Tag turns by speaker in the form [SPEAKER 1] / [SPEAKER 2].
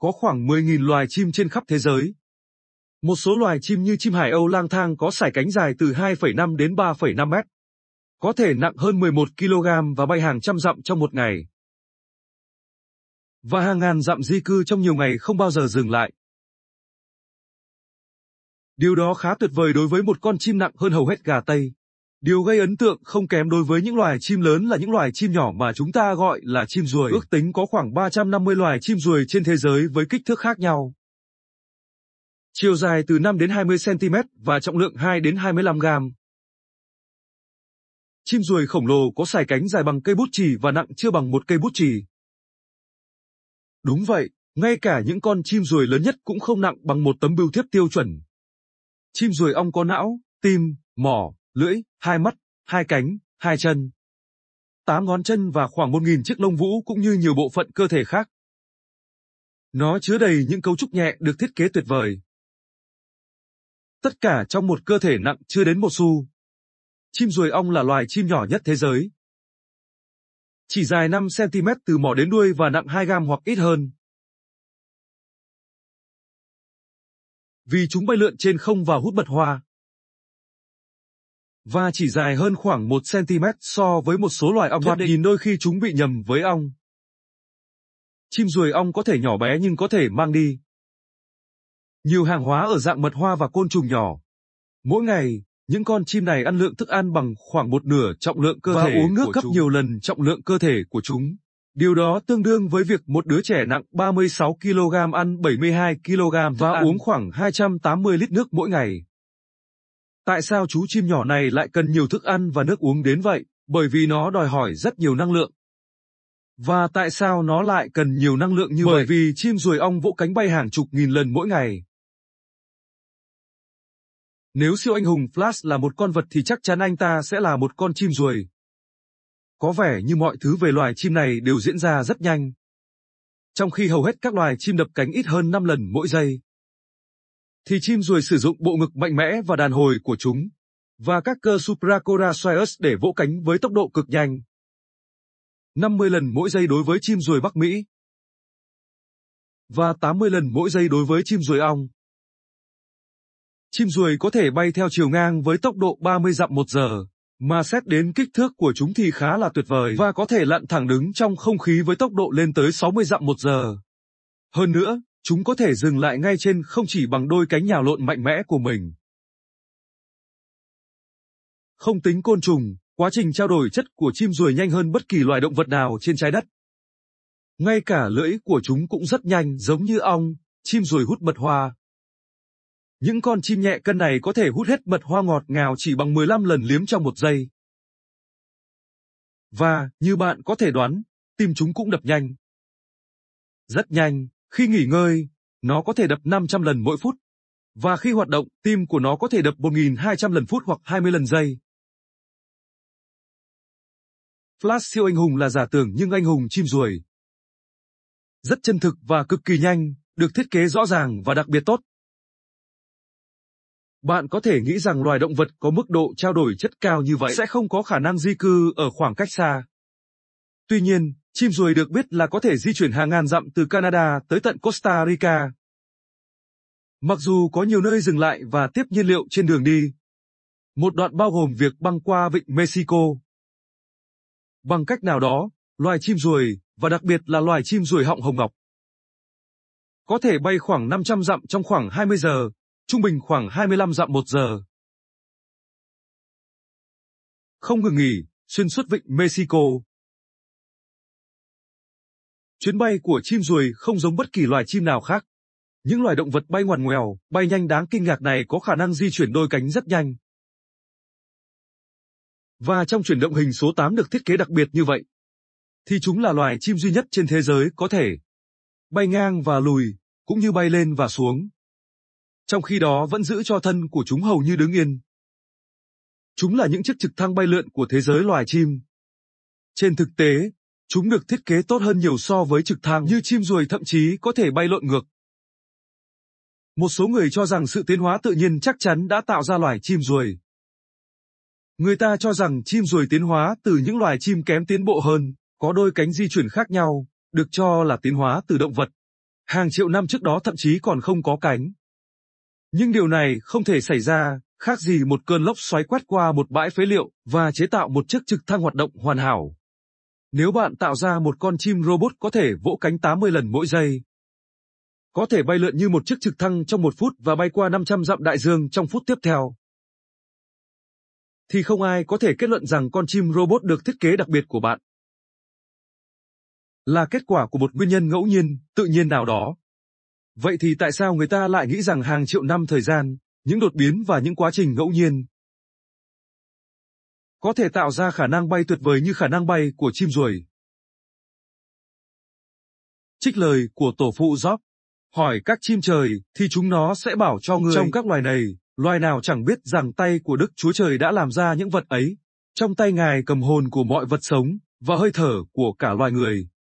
[SPEAKER 1] có khoảng 10.000 loài chim trên khắp thế giới. Một số loài chim như chim hải Âu lang thang có sải cánh dài từ 2,5 đến 3,5 mét, có thể nặng hơn 11 kg và bay hàng trăm dặm trong một ngày. Và hàng ngàn dặm di cư trong nhiều ngày không bao giờ dừng lại. Điều đó khá tuyệt vời đối với một con chim nặng hơn hầu hết gà Tây. Điều gây ấn tượng không kém đối với những loài chim lớn là những loài chim nhỏ mà chúng ta gọi là chim ruồi. Ước tính có khoảng 350 loài chim ruồi trên thế giới với kích thước khác nhau. Chiều dài từ 5 đến 20 cm và trọng lượng 2 đến 25 gram. Chim ruồi khổng lồ có sải cánh dài bằng cây bút chì và nặng chưa bằng một cây bút chì. Đúng vậy, ngay cả những con chim ruồi lớn nhất cũng không nặng bằng một tấm bưu thiếp tiêu chuẩn. Chim ruồi ong có não, tim, mỏ, lưỡi, hai mắt, hai cánh, hai chân. Tám ngón chân và khoảng một nghìn chiếc lông vũ cũng như nhiều bộ phận cơ thể khác. Nó chứa đầy những cấu trúc nhẹ được thiết kế tuyệt vời. Tất cả trong một cơ thể nặng chưa đến một xu. Chim ruồi ong là loài chim nhỏ nhất thế giới. Chỉ dài 5cm từ mỏ đến đuôi và nặng 2 gram hoặc ít hơn. Vì chúng bay lượn trên không và hút mật hoa và chỉ dài hơn khoảng 1cm so với một số loài ong nhất định đôi khi chúng bị nhầm với ong. Chim ruồi ong có thể nhỏ bé nhưng có thể mang đi. Nhiều hàng hóa ở dạng mật hoa và côn trùng nhỏ. Mỗi ngày, những con chim này ăn lượng thức ăn bằng khoảng một nửa trọng lượng cơ và thể uống nước gấp nhiều lần trọng lượng cơ thể của chúng. Điều đó tương đương với việc một đứa trẻ nặng 36 kg ăn 72 kg và ăn. uống khoảng 280 lít nước mỗi ngày. Tại sao chú chim nhỏ này lại cần nhiều thức ăn và nước uống đến vậy? Bởi vì nó đòi hỏi rất nhiều năng lượng. Và tại sao nó lại cần nhiều năng lượng như Bởi vậy? Bởi vì chim ruồi ong vỗ cánh bay hàng chục nghìn lần mỗi ngày. Nếu siêu anh hùng Flash là một con vật thì chắc chắn anh ta sẽ là một con chim ruồi. Có vẻ như mọi thứ về loài chim này đều diễn ra rất nhanh. Trong khi hầu hết các loài chim đập cánh ít hơn 5 lần mỗi giây, thì chim ruồi sử dụng bộ ngực mạnh mẽ và đàn hồi của chúng và các cơ supracoracoides để vỗ cánh với tốc độ cực nhanh. 50 lần mỗi giây đối với chim ruồi Bắc Mỹ và 80 lần mỗi giây đối với chim ruồi ong. Chim ruồi có thể bay theo chiều ngang với tốc độ 30 dặm một giờ, mà xét đến kích thước của chúng thì khá là tuyệt vời và có thể lặn thẳng đứng trong không khí với tốc độ lên tới 60 dặm một giờ. Hơn nữa, chúng có thể dừng lại ngay trên không chỉ bằng đôi cánh nhào lộn mạnh mẽ của mình. Không tính côn trùng, quá trình trao đổi chất của chim ruồi nhanh hơn bất kỳ loài động vật nào trên trái đất. Ngay cả lưỡi của chúng cũng rất nhanh giống như ong, chim ruồi hút mật hoa. Những con chim nhẹ cân này có thể hút hết mật hoa ngọt ngào chỉ bằng 15 lần liếm trong một giây. Và, như bạn có thể đoán, tim chúng cũng đập nhanh. Rất nhanh, khi nghỉ ngơi, nó có thể đập 500 lần mỗi phút. Và khi hoạt động, tim của nó có thể đập 1.200 lần phút hoặc 20 lần giây. Flash siêu anh hùng là giả tưởng nhưng anh hùng chim ruồi. Rất chân thực và cực kỳ nhanh, được thiết kế rõ ràng và đặc biệt tốt. Bạn có thể nghĩ rằng loài động vật có mức độ trao đổi chất cao như vậy sẽ không có khả năng di cư ở khoảng cách xa. Tuy nhiên, chim ruồi được biết là có thể di chuyển hàng ngàn dặm từ Canada tới tận Costa Rica. Mặc dù có nhiều nơi dừng lại và tiếp nhiên liệu trên đường đi, một đoạn bao gồm việc băng qua vịnh Mexico. Bằng cách nào đó, loài chim ruồi, và đặc biệt là loài chim ruồi họng hồng ngọc, có thể bay khoảng 500 dặm trong khoảng 20 giờ, trung bình khoảng 25 dặm một giờ. Không ngừng nghỉ, xuyên suốt vịnh Mexico, Chuyến bay của chim ruồi không giống bất kỳ loài chim nào khác. Những loài động vật bay ngoằn ngoèo, bay nhanh đáng kinh ngạc này có khả năng di chuyển đôi cánh rất nhanh. Và trong chuyển động hình số 8 được thiết kế đặc biệt như vậy, thì chúng là loài chim duy nhất trên thế giới có thể bay ngang và lùi, cũng như bay lên và xuống. Trong khi đó vẫn giữ cho thân của chúng hầu như đứng yên. Chúng là những chiếc trực thăng bay lượn của thế giới loài chim. Trên thực tế, Chúng được thiết kế tốt hơn nhiều so với trực thăng như chim ruồi thậm chí có thể bay lộn ngược. Một số người cho rằng sự tiến hóa tự nhiên chắc chắn đã tạo ra loài chim ruồi. Người ta cho rằng chim ruồi tiến hóa từ những loài chim kém tiến bộ hơn, có đôi cánh di chuyển khác nhau, được cho là tiến hóa từ động vật. Hàng triệu năm trước đó thậm chí còn không có cánh. Nhưng điều này không thể xảy ra, khác gì một cơn lốc xoáy quét qua một bãi phế liệu và chế tạo một chiếc trực thăng hoạt động hoàn hảo. Nếu bạn tạo ra một con chim robot có thể vỗ cánh 80 lần mỗi giây, có thể bay lượn như một chiếc trực thăng trong một phút và bay qua 500 dặm đại dương trong phút tiếp theo, thì không ai có thể kết luận rằng con chim robot được thiết kế đặc biệt của bạn là kết quả của một nguyên nhân ngẫu nhiên, tự nhiên nào đó. Vậy thì tại sao người ta lại nghĩ rằng hàng triệu năm thời gian, những đột biến và những quá trình ngẫu nhiên có thể tạo ra khả năng bay tuyệt vời như khả năng bay của chim ruồi. Trích lời của tổ phụ Job. Hỏi các chim trời, thì chúng nó sẽ bảo cho người. Trong các loài này, loài nào chẳng biết rằng tay của Đức Chúa Trời đã làm ra những vật ấy. Trong tay Ngài cầm hồn của mọi vật sống, và hơi thở của cả loài người.